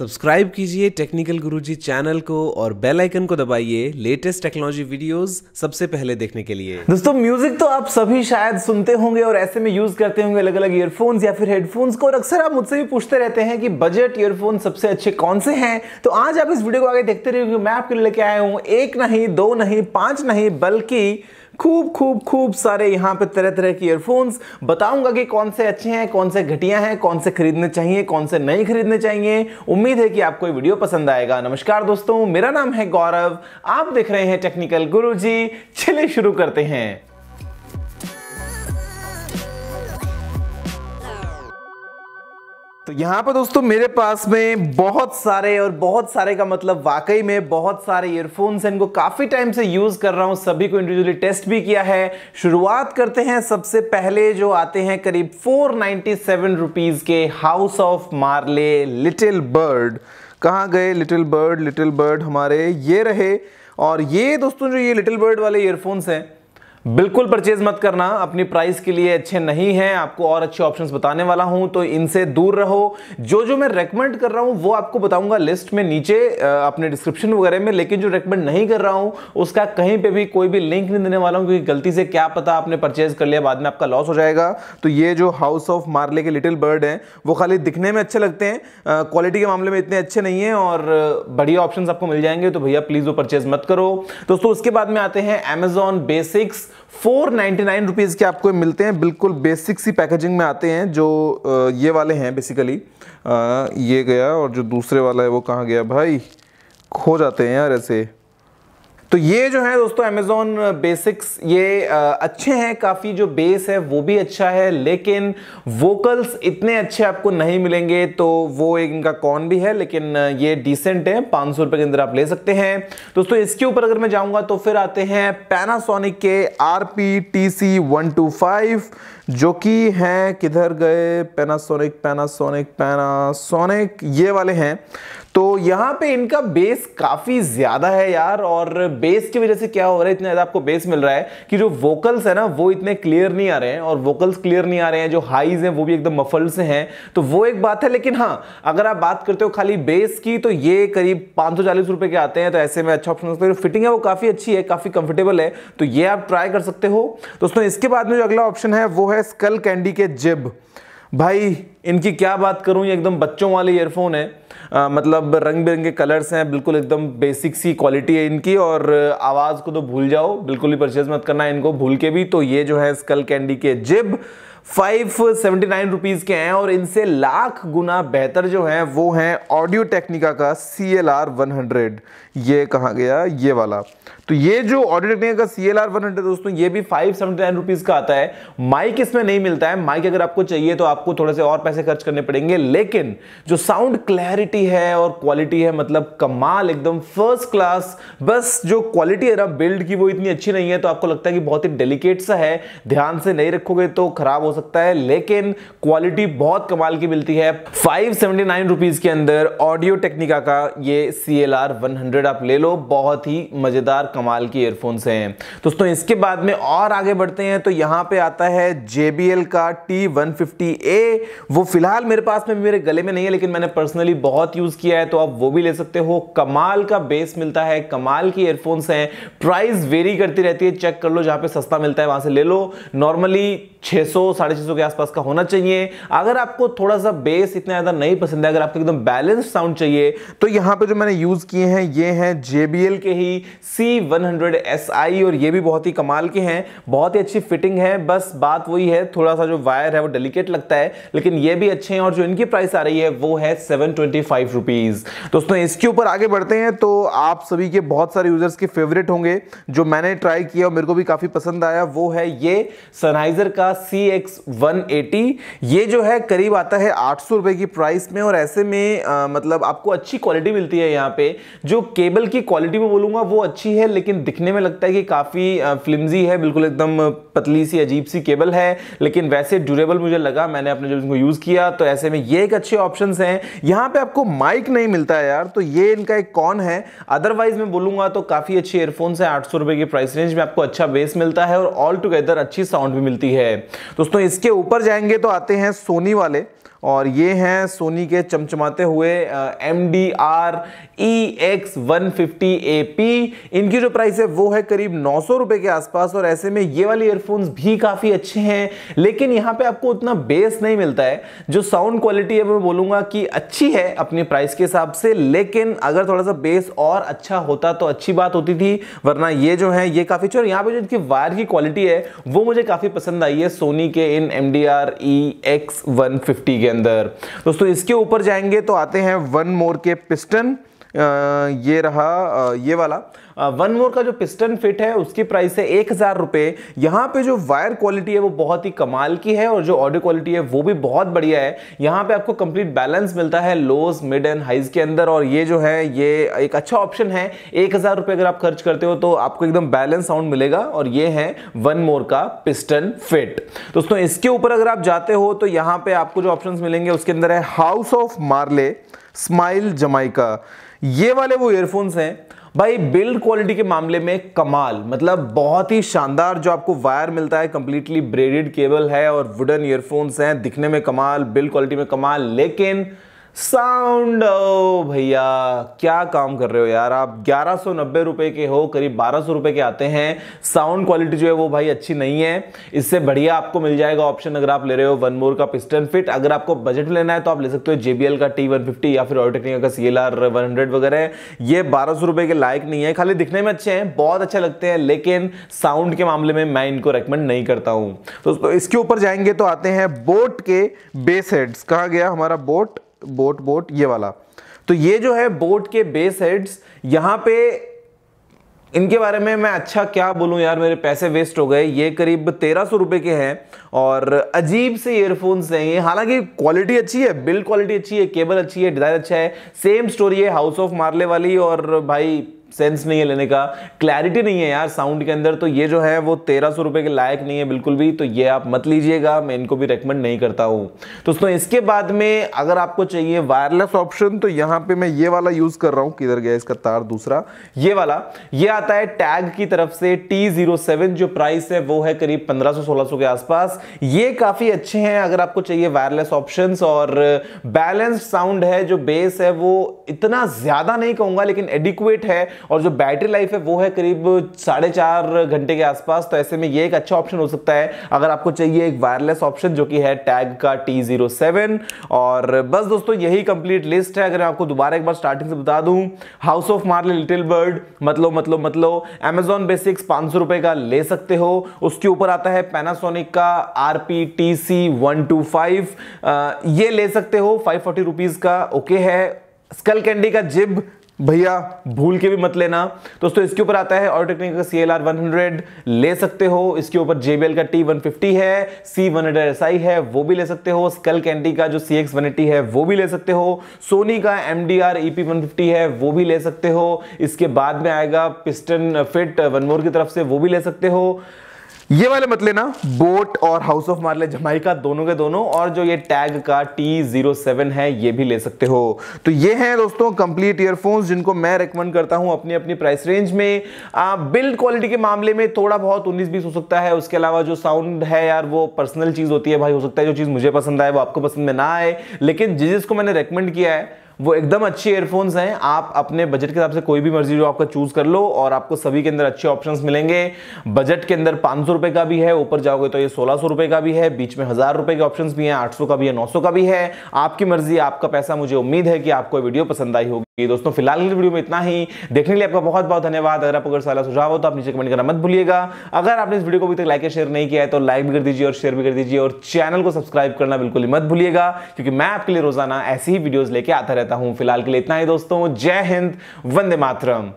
subscribe कीजिए technical गुरुजी channel को और बेल आइकन को दबाइए लेटेस्ट टेक्नोलॉजी वीडियोस सबसे पहले देखने के लिए दोस्तों म्यूजिक तो आप सभी शायद सुनते होंगे और ऐसे में यूज करते होंगे अलग अलग ईयरफोन्स या फिर हेडफोन्स को और अक्सर आप मुझसे भी पूछते रहते हैं कि बजट ईयरफोन सबसे अच्छे कौन से हैं तो आज आप इस वीडियो को आगे देखते रहिए मैं आपके लिए लेके आया हूँ एक नहीं दो नहीं पांच नहीं बल्कि खूब खूब खूब सारे यहाँ पे तरह तरह के ईयरफोन्स बताऊंगा कि कौन से अच्छे हैं कौन से घटिया हैं कौन से खरीदने चाहिए कौन से नहीं खरीदने चाहिए उम्मीद है कि आपको ये वीडियो पसंद आएगा नमस्कार दोस्तों मेरा नाम है गौरव आप देख रहे हैं टेक्निकल गुरु जी चलिए शुरू करते हैं तो यहाँ पर दोस्तों मेरे पास में बहुत सारे और बहुत सारे का मतलब वाकई में बहुत सारे ईयरफोन्स हैं इनको काफ़ी टाइम से यूज़ कर रहा हूँ सभी को इंडिविजुअली टेस्ट भी किया है शुरुआत करते हैं सबसे पहले जो आते हैं करीब फोर रुपीस सेवन रुपीज़ के House of Marley Little Bird कहाँ गए लिटिल बर्ड लिटिल बर्ड हमारे ये रहे और ये दोस्तों जो ये लिटिल बर्ड वाले ईयरफोन्स हैं बिल्कुल परचेज मत करना अपनी प्राइस के लिए अच्छे नहीं हैं आपको और अच्छे ऑप्शंस बताने वाला हूं तो इनसे दूर रहो जो जो मैं रेकमेंड कर रहा हूं वो आपको बताऊंगा लिस्ट में नीचे अपने डिस्क्रिप्शन वगैरह में लेकिन जो रेकमेंड नहीं कर रहा हूं उसका कहीं पे भी कोई भी लिंक नहीं देने वाला हूं क्योंकि गलती से क्या पता आपने परचेज कर लिया बाद में आपका लॉस हो जाएगा तो ये जो हाउस ऑफ मार्ले के लिटिल बर्ड हैं वो खाली दिखने में अच्छे लगते हैं क्वालिटी के मामले में इतने अच्छे नहीं है और बढ़िया ऑप्शन आपको मिल जाएंगे तो भैया प्लीज़ वो परचेज मत करो दोस्तों उसके बाद में आते हैं Amazon Basics four ninety nine rupees के आपको मिलते हैं बिल्कुल बेसिक सी पैकेजिंग में आते हैं जो ये वाले हैं बेसिकली ये गया और जो दूसरे वाला है वो कहाँ गया भाई खो जाते हैं यार ऐसे तो ये जो है दोस्तों अमेजोन बेसिक्स ये अच्छे हैं काफ़ी जो बेस है वो भी अच्छा है लेकिन वोकल्स इतने अच्छे आपको नहीं मिलेंगे तो वो एक इनका कॉन भी है लेकिन ये डिसेंट है पाँच सौ के अंदर आप ले सकते हैं दोस्तों इसके ऊपर अगर मैं जाऊँगा तो फिर आते हैं पैनासोनिक के R P T C one two five जो कि हैं किधर गए पैनासोनिक पैनासोनिक पैनासोनिक ये वाले हैं तो यहाँ पे इनका बेस काफ़ी ज़्यादा है यार और बेस की वजह से क्या हो रहा है इतना ज़्यादा आपको बेस मिल रहा है कि जो वोकल्स है ना वो इतने क्लियर नहीं आ रहे हैं और वोकल्स क्लियर नहीं आ रहे हैं जो हाइज हैं वो भी एकदम मफल से हैं तो वो एक बात है लेकिन हाँ अगर आप बात करते हो खाली बेस की तो ये करीब पाँच सौ के आते हैं तो ऐसे में अच्छा ऑप्शन जो फिटिंग है वो काफ़ी अच्छी है काफ़ी कंफर्टेबल है तो ये आप ट्राई कर सकते हो दोस्तों इसके बाद में जो अगला ऑप्शन है वो है स्कल कैंडी के जिब भाई इनकी क्या बात करूँ ये एकदम बच्चों वाले ईयरफोन है आ, मतलब रंग बिरंगे कलर्स हैं बिल्कुल एकदम बेसिक सी क्वालिटी है इनकी और आवाज़ को तो भूल जाओ बिल्कुल भी परचेज मत करना इनको भूल के भी तो ये जो है स्कल कैंडी के जिब 579 सेवेंटी के हैं और इनसे लाख गुना बेहतर जो है वो है ऑडियो टेक्निका का C L R one hundred ये कहा गया ये वाला तो ये जो ऑडियो टेक्निका का C L R one hundred दोस्तों ये भी फाइव सेवेंटी रुपीज़ का आता है माइक इसमें नहीं मिलता है माइक अगर आपको चाहिए तो आपको थोड़े से और पैसे खर्च करने पड़ेंगे लेकिन जो साउंड क्लैरिटी है और क्वालिटी है मतलब कमाल एकदम फर्स्ट क्लास बस जो क्वालिटी है ना बिल्ड की वो इतनी अच्छी नहीं है तो आपको लगता है कि बहुत ही डेलीकेट सा है ध्यान से नहीं रखोगे तो खराब हो सकता है लेकिन क्वालिटी बहुत कमाल की मिलती है फाइव सेवेंटी के अंदर ऑडियो टेक्निका का ये सी एल आप ले लो बहुत ही मजेदार कमाल की एयरफोन्स हैं दोस्तों इसके बाद में और आगे बढ़ते हैं तो यहां पे आता है JBL का T150A वो वो फिलहाल मेरे पास में मेरे गले में नहीं है लेकिन मैंने पर्सनली बहुत यूज़ किया है तो आप वो भी ले सकते हो कमाल का बेस मिलता है कमाल की एयरफोन्स हैं प्राइस वेरी करती रहती है चेक कर लो जहाँ पे सस्ता मिलता है वहां से ले लो नॉर्मली 600 साढ़े छह के आसपास का होना चाहिए अगर आपको थोड़ा सा बेस इतना ज़्यादा नहीं पसंद है अगर आपको एकदम बैलेंस साउंड चाहिए तो यहाँ पे जो मैंने यूज़ किए हैं ये हैं जेबीएल के ही सी वन और ये भी बहुत ही कमाल के हैं बहुत ही अच्छी फिटिंग है बस बात वही है थोड़ा सा जो वायर है वो डेलीकेट लगता है लेकिन ये ये भी अच्छे हैं और जो इनकी प्राइस आ रही है वो है सेवन ट्वेंटी फाइव रुपीज़ दोस्तों इसके ऊपर आगे बढ़ते हैं तो आप सभी के बहुत सारे यूजर्स के फेवरेट होंगे जो मैंने ट्राई किया और मेरे को भी काफ़ी पसंद आया वो है ये सनहाइजर का सी एक्स वन एटी ये जो है करीब आता है आठ सौ रुपये की प्राइस में और ऐसे में आ, मतलब आपको अच्छी क्वालिटी मिलती है यहाँ पे जो केबल की क्वालिटी में बोलूंगा वो अच्छी है लेकिन दिखने में लगता है कि काफ़ी फ्लिमजी है बिल्कुल एकदम पतली सी अजीब सी केबल है लेकिन वैसे ड्यूरेबल मुझे लगा मैंने अपने जो इनको यूज़ किया तो ऐसे में ये एक अच्छे ऑप्शन हैं यहाँ पे आपको माइक नहीं मिलता है यार तो ये इनका एक कॉन है अदरवाइज मैं बोलूंगा तो काफ़ी अच्छे एयरफोन है आठ सौ की प्राइस रेंज में आपको अच्छा बेस मिलता है और ऑल टुगेदर अच्छी साउंड भी मिलती है दोस्तों इसके ऊपर जाएंगे तो आते हैं सोनी वाले और ये हैं सोनी के चमचमाते हुए M D R E X one fifty A P इनकी जो प्राइस है वो है करीब नौ सौ रुपये के आसपास और ऐसे में ये वाले ईयरफोन्स भी काफ़ी अच्छे हैं लेकिन यहाँ पे आपको उतना बेस नहीं मिलता है जो साउंड क्वालिटी है मैं बोलूँगा कि अच्छी है अपनी प्राइस के हिसाब से लेकिन अगर थोड़ा सा बेस और अच्छा होता तो अच्छी बात होती थी वरना ये जो है ये काफ़ी अच्छी और यहाँ पर जो इनकी वायर की क्वालिटी है वो मुझे काफ़ी पसंद आई है सोनी के इन M D R E X one fifty के अंदर दोस्तों इसके ऊपर जाएंगे तो आते हैं वन मोर के पिस्टन ये रहा ये वाला वन मोर का जो पिस्टन फिट है उसकी प्राइस है एक हज़ार रुपये यहाँ पे जो वायर क्वालिटी है वो बहुत ही कमाल की है और जो ऑडियो क्वालिटी है वो भी बहुत बढ़िया है यहाँ पे आपको कंप्लीट बैलेंस मिलता है लोज मिड एंड हाइज के अंदर और ये जो है ये एक अच्छा ऑप्शन है एक हज़ार रुपये अगर आप खर्च करते हो तो आपको एकदम बैलेंस साउंड मिलेगा और ये है वन मोर का पिस्टन फिट दोस्तों इसके ऊपर अगर आप जाते हो तो यहाँ पे आपको जो ऑप्शन मिलेंगे उसके अंदर है House of Marley Smile Jamaica ये वाले वो ईयरफोन्स हैं भाई बिल्ड क्वालिटी के मामले में कमाल मतलब बहुत ही शानदार जो आपको वायर मिलता है कंप्लीटली ब्रेडेड केबल है और वुडन ईयरफोन्स हैं दिखने में कमाल बिल्ड क्वालिटी में कमाल लेकिन साउंड भैया क्या काम कर रहे हो यार आप ग्यारह सौ नब्बे के हो करीब बारह सौ के आते हैं साउंड क्वालिटी जो है वो भाई अच्छी नहीं है इससे बढ़िया आपको मिल जाएगा ऑप्शन अगर आप ले रहे हो वन मोर का पिस्टन फिट अगर आपको बजट लेना है तो आप ले सकते हो जेबीएल का टी वन फिफ्टी या फिर ऑयोटेक्निका का C L R one hundred वगैरह ये बारह सौ के लायक नहीं है खाली दिखने में अच्छे हैं बहुत अच्छे लगते हैं लेकिन साउंड के मामले में मैं इनको रेकमेंड नहीं करता हूँ दोस्तों इसके ऊपर जाएंगे तो आते हैं बोट के बेस हेड्स कहा गया हमारा बोट बोट बोट ये वाला तो ये जो है बोट के बेस हेड्स यहां पे इनके बारे में मैं अच्छा क्या बोलूं यार मेरे पैसे वेस्ट हो गए ये करीब तेरह सौ रुपये के हैं और अजीब से ईयरफोन्स हैं ये हालांकि क्वालिटी अच्छी है बिल्ड क्वालिटी अच्छी है केबल अच्छी है डिज़ाइन अच्छा है सेम स्टोरी है हाउस ऑफ मार्ले वाली और भाई सेंस नहीं है लेने का क्लैरिटी नहीं है यार साउंड के अंदर तो ये जो है वो तेरह सौ रुपये के लायक नहीं है बिल्कुल भी तो ये आप मत लीजिएगा मैं इनको भी रेकमेंड नहीं करता हूँ दोस्तों इसके बाद में अगर आपको चाहिए वायरलेस ऑप्शन तो यहाँ पे मैं ये वाला यूज़ कर रहा हूँ किधर गया इसका तार दूसरा ये वाला ये आता है टैग की तरफ से टी जो प्राइस है वो है करीब पंद्रह सौ सौ के आसपास ये काफ़ी अच्छे हैं अगर आपको चाहिए वायरलेस ऑप्शन और बैलेंस्ड साउंड है जो बेस है वो इतना ज़्यादा नहीं कहूँगा लेकिन एडिकुएट है और जो बैटरी लाइफ है वो है करीब साढ़े चार घंटे के आसपास तो ऐसे में ये एक अच्छा ऑप्शन हो सकता है अगर आपको चाहिए एक वायरलेस ऑप्शन जो कि है टैग का टी जीरो सेवन और बस दोस्तों यही कंप्लीट लिस्ट है अगर आपको दोबारा एक बार स्टार्टिंग से बता दूं House of Marley Little Bird मतलब मतलब मतलब अमेजोन बेसिक्स पांच का ले सकते हो उसके ऊपर आता है पैनासोनिक का R P T C one two five ये ले सकते हो फाइव फोर्टी रुपीज़ का ओके है स्कल कैंडी का जिब भैया भूल के भी मत लेना दोस्तों इसके ऊपर आता है और का C L R one hundred ले सकते हो इसके ऊपर जेबीएल का टी वन फिफ्टी है C one hundred S I है वो भी ले सकते हो स्कल कैंडी का जो सी एक्स वन एटी है वो भी ले सकते हो सोनी का M D R E P one fifty है वो भी ले सकते हो इसके बाद में आएगा पिस्टन फिट वनमोर की तरफ से वो भी ले सकते हो ये वाले मत लेना बोट और हाउस ऑफ मार्ले जमाइका दोनों के दोनों और जो ये टैग का T07 है ये भी ले सकते हो तो ये हैं दोस्तों कंप्लीट ईयरफोन्स जिनको मैं रेकमेंड करता हूं अपनी अपनी प्राइस रेंज में बिल्ड क्वालिटी के मामले में थोड़ा बहुत उन्नीस बीस हो सकता है उसके अलावा जो साउंड है यार वो पर्सनल चीज़ होती है भाई हो सकता है जो चीज़ मुझे पसंद आए वो आपको पसंद में ना आए लेकिन जिस मैंने रेकमेंड किया है वो एकदम अच्छे एयरफोन्स हैं आप अपने बजट के हिसाब से कोई भी मर्जी जो आपका चूज़ कर लो और आपको सभी के अंदर अच्छे ऑप्शंस मिलेंगे बजट के अंदर पांच सौ का भी है ऊपर जाओगे तो ये सोलह सौ का भी है बीच में हज़ार रुपए के ऑप्शंस भी हैं आठ का भी है नौ का भी है आपकी मर्जी आपका पैसा मुझे उम्मीद है कि आपको वीडियो पसंद आई होगी दोस्तों फिलहाल इस वीडियो में इतना ही देखने के लिए आपका बहुत बहुत धन्यवाद अगर आप अगर सारा सुझाव हो तो आप नीचे कमेंट करना मत भूलिएगा अगर आपने इस वीडियो को अभी तक लाइक या शेयर नहीं किया है तो लाइक भी कर दीजिए और शेयर भी कर दीजिए और चैनल को सब्सक्राइब करना बिल्कुल मत भूलिएगा क्योंकि मैं आपके लिए रोजाना ऐसी ही वीडियो लेके आता रहता रहता हूं फिलहाल के लिए इतना ही दोस्तों जय हिंद वंदे मातरम